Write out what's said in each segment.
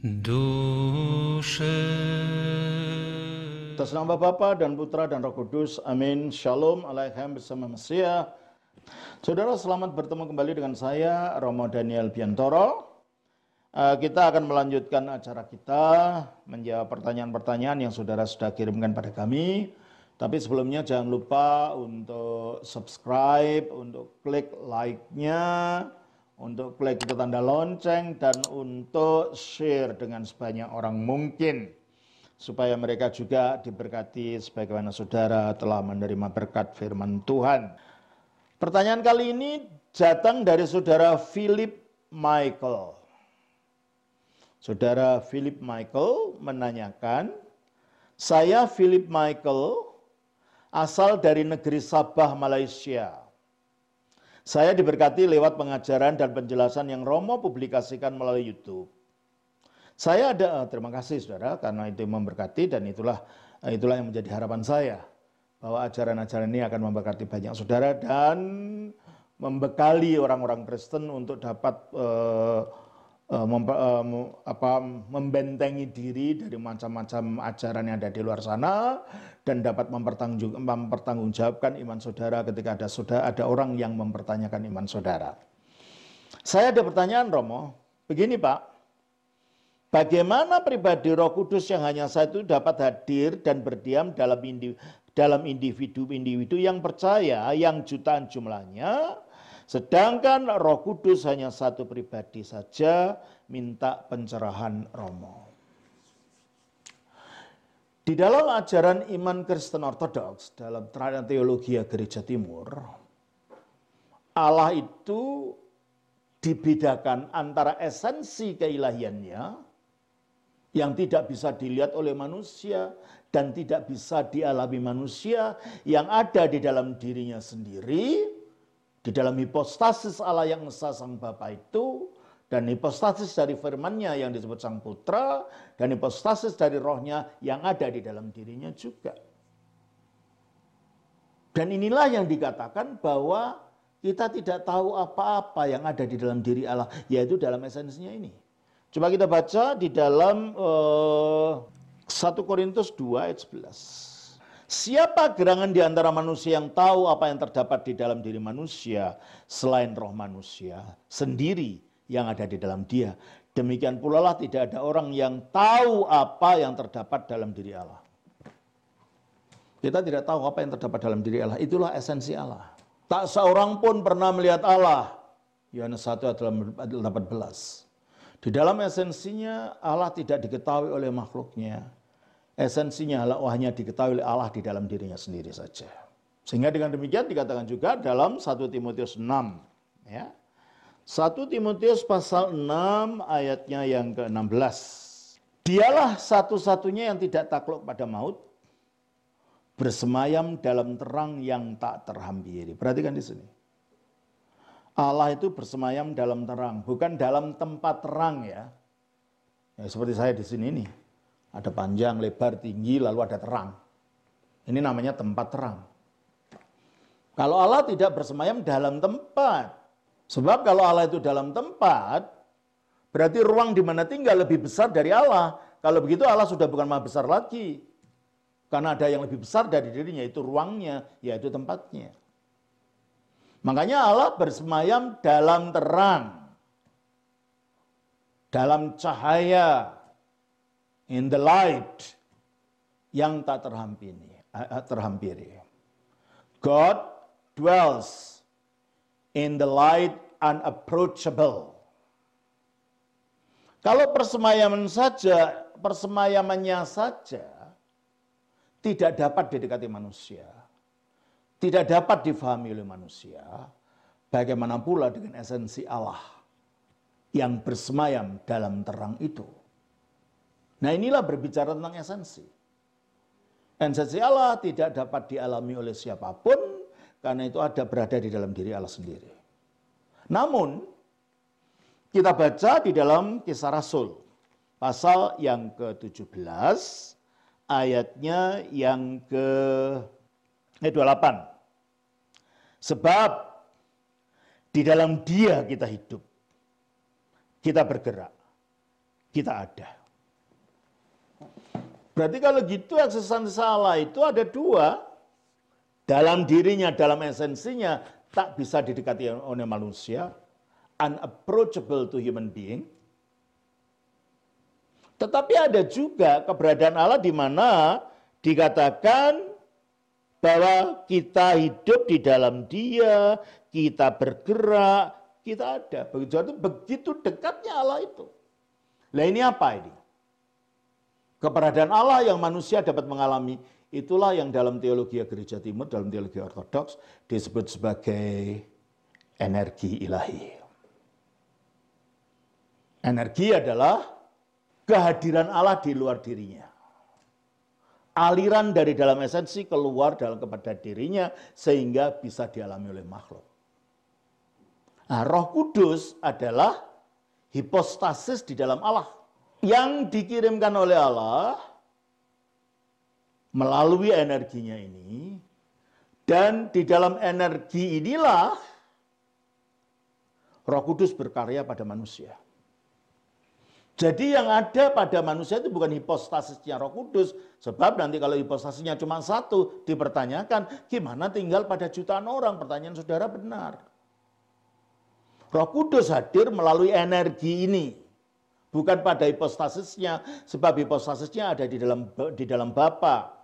Hmm. Duše. Atas nama Bapa dan Putra dan Roh Kudus, Amin. Shalom, alaikum bersama Mesia. Saudara, selamat bertemu kembali dengan saya, Romo Daniel Biantoro. Eh, kita akan melanjutkan acara kita, menjawab pertanyaan-pertanyaan yang saudara sudah kirimkan pada kami. Tapi sebelumnya jangan lupa untuk subscribe, untuk klik like-nya, untuk klik itu tanda lonceng dan untuk share dengan sebanyak orang mungkin supaya mereka juga diberkati sebagaimana saudara telah menerima berkat firman Tuhan. Pertanyaan kali ini datang dari saudara Philip Michael. Saudara Philip Michael menanyakan, "Saya Philip Michael, asal dari negeri Sabah, Malaysia. Saya diberkati lewat pengajaran dan penjelasan yang Romo publikasikan melalui YouTube. Saya ada eh, terima kasih saudara karena itu memberkati dan itulah eh, itulah yang menjadi harapan saya bahwa ajaran-ajaran ini akan memberkati banyak saudara dan membekali orang-orang Kristen untuk dapat uh, Eh, eh, apa, membentengi diri dari macam-macam ajaran yang ada di luar sana dan dapat mempertanggung, mempertanggungjawabkan iman saudara ketika ada saudara ada orang yang mempertanyakan iman saudara. Saya ada pertanyaan Romo, begini Pak, bagaimana pribadi Roh Kudus yang hanya satu dapat hadir dan berdiam dalam individu-individu yang percaya yang jutaan jumlahnya Sedangkan Roh Kudus hanya satu pribadi saja minta pencerahan Romo. Di dalam ajaran iman Kristen Ortodoks dalam tradisi teologi Gereja Timur, Allah itu dibedakan antara esensi keilahiannya yang tidak bisa dilihat oleh manusia dan tidak bisa dialami manusia yang ada di dalam dirinya sendiri di dalam hipostasis Allah yang Esa Sang Bapa itu dan hipostasis dari firmannya yang disebut Sang Putra dan hipostasis dari rohnya yang ada di dalam dirinya juga. Dan inilah yang dikatakan bahwa kita tidak tahu apa-apa yang ada di dalam diri Allah, yaitu dalam esensinya ini. Coba kita baca di dalam uh, eh, 1 Korintus 2 ayat 11. Siapa gerangan di antara manusia yang tahu apa yang terdapat di dalam diri manusia selain roh manusia sendiri yang ada di dalam dia? Demikian pula lah tidak ada orang yang tahu apa yang terdapat dalam diri Allah. Kita tidak tahu apa yang terdapat dalam diri Allah. Itulah esensi Allah. Tak seorang pun pernah melihat Allah. Yohanes 1 adalah 18. Di dalam esensinya Allah tidak diketahui oleh makhluknya esensinya Allah hanya diketahui oleh Allah di dalam dirinya sendiri saja. Sehingga dengan demikian dikatakan juga dalam 1 Timotius 6 ya. 1 Timotius pasal 6 ayatnya yang ke-16. Dialah satu-satunya yang tidak takluk pada maut, bersemayam dalam terang yang tak terhampiri. Perhatikan di sini. Allah itu bersemayam dalam terang, bukan dalam tempat terang ya. ya seperti saya di sini nih ada panjang, lebar, tinggi, lalu ada terang. Ini namanya tempat terang. Kalau Allah tidak bersemayam dalam tempat. Sebab kalau Allah itu dalam tempat, berarti ruang di mana tinggal lebih besar dari Allah. Kalau begitu Allah sudah bukan maha besar lagi. Karena ada yang lebih besar dari dirinya, itu ruangnya, yaitu tempatnya. Makanya Allah bersemayam dalam terang. Dalam cahaya in the light yang tak terhampiri. Eh, eh, terhampiri. God dwells in the light unapproachable. Kalau persemayaman saja, persemayamannya saja tidak dapat didekati manusia. Tidak dapat difahami oleh manusia. Bagaimana pula dengan esensi Allah yang bersemayam dalam terang itu. Nah inilah berbicara tentang esensi. Esensi Allah tidak dapat dialami oleh siapapun karena itu ada berada di dalam diri Allah sendiri. Namun kita baca di dalam kisah Rasul pasal yang ke-17 ayatnya yang ke eh, 28. Sebab di dalam dia kita hidup, kita bergerak, kita ada. Berarti kalau gitu aksesan salah itu ada dua. Dalam dirinya, dalam esensinya tak bisa didekati oleh manusia. Unapproachable to human being. Tetapi ada juga keberadaan Allah di mana dikatakan bahwa kita hidup di dalam Dia, kita bergerak, kita ada. Begitu begitu dekatnya Allah itu. nah ini apa ini? Keberadaan Allah yang manusia dapat mengalami itulah yang dalam teologi gereja timur, dalam teologi ortodoks disebut sebagai energi ilahi. Energi adalah kehadiran Allah di luar dirinya. Aliran dari dalam esensi keluar dalam kepada dirinya sehingga bisa dialami oleh makhluk. Nah, roh kudus adalah hipostasis di dalam Allah yang dikirimkan oleh Allah melalui energinya ini dan di dalam energi inilah Roh Kudus berkarya pada manusia. Jadi yang ada pada manusia itu bukan hipostasisnya Roh Kudus. Sebab nanti kalau hipostasinya cuma satu, dipertanyakan gimana tinggal pada jutaan orang. Pertanyaan saudara benar. Roh Kudus hadir melalui energi ini bukan pada hipostasisnya, sebab hipostasisnya ada di dalam di dalam Bapa.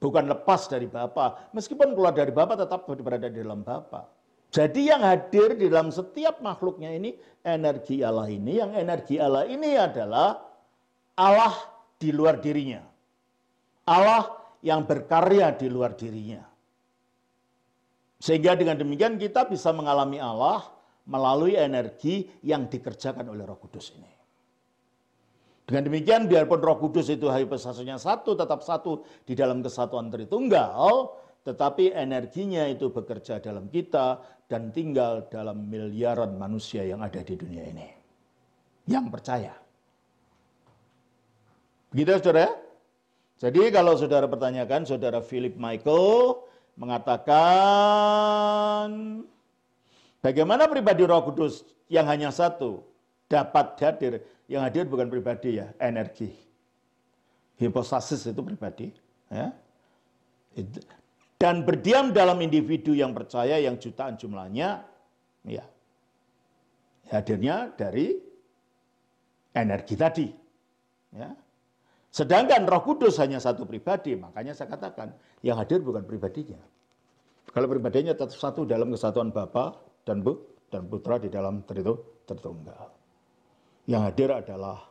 Bukan lepas dari Bapa. Meskipun keluar dari Bapa tetap berada di dalam Bapa. Jadi yang hadir di dalam setiap makhluknya ini energi Allah ini, yang energi Allah ini adalah Allah di luar dirinya. Allah yang berkarya di luar dirinya. Sehingga dengan demikian kita bisa mengalami Allah melalui energi yang dikerjakan oleh Roh Kudus ini. Dengan demikian, biarpun Roh Kudus itu hypostasusnya satu, tetap satu di dalam kesatuan Tritunggal, tetapi energinya itu bekerja dalam kita dan tinggal dalam miliaran manusia yang ada di dunia ini. Yang percaya. Begitu saudara? Jadi kalau saudara pertanyakan, saudara Philip Michael mengatakan Bagaimana pribadi Roh Kudus yang hanya satu dapat hadir? Yang hadir bukan pribadi ya, energi. Hipostasis itu pribadi. Ya. Dan berdiam dalam individu yang percaya yang jutaan jumlahnya, ya hadirnya dari energi tadi. Ya. Sedangkan Roh Kudus hanya satu pribadi, makanya saya katakan yang hadir bukan pribadinya. Kalau pribadinya tetap satu dalam kesatuan Bapa, dan bu, dan putra di dalam Trito Tertunggal. Yang hadir adalah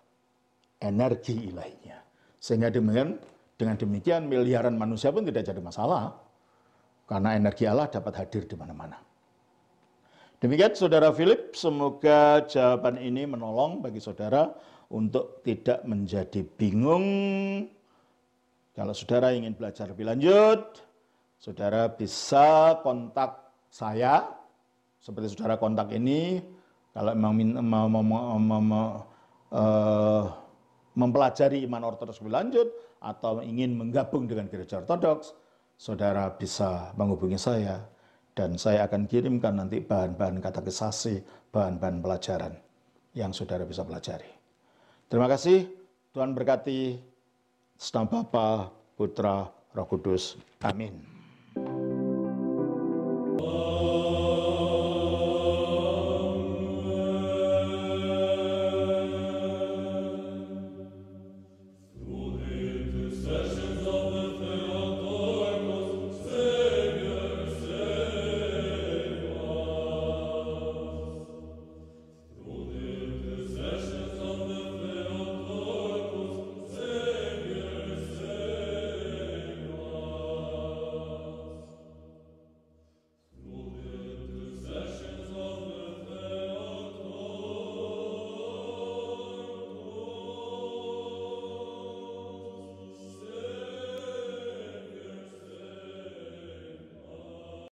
energi ilahinya. Sehingga dengan, dengan demikian miliaran manusia pun tidak jadi masalah. Karena energi Allah dapat hadir di mana-mana. Demikian Saudara Philip, semoga jawaban ini menolong bagi Saudara untuk tidak menjadi bingung. Kalau Saudara ingin belajar lebih lanjut, Saudara bisa kontak saya seperti saudara kontak ini kalau memang mau, mau, mau, mau, mau uh, mempelajari iman ortodoks lebih lanjut atau ingin menggabung dengan gereja ortodoks, saudara bisa menghubungi saya dan saya akan kirimkan nanti bahan-bahan katekisasi, bahan-bahan pelajaran yang saudara bisa pelajari. Terima kasih, Tuhan berkati, Setelah Bapa, Putra, Roh Kudus. Amin.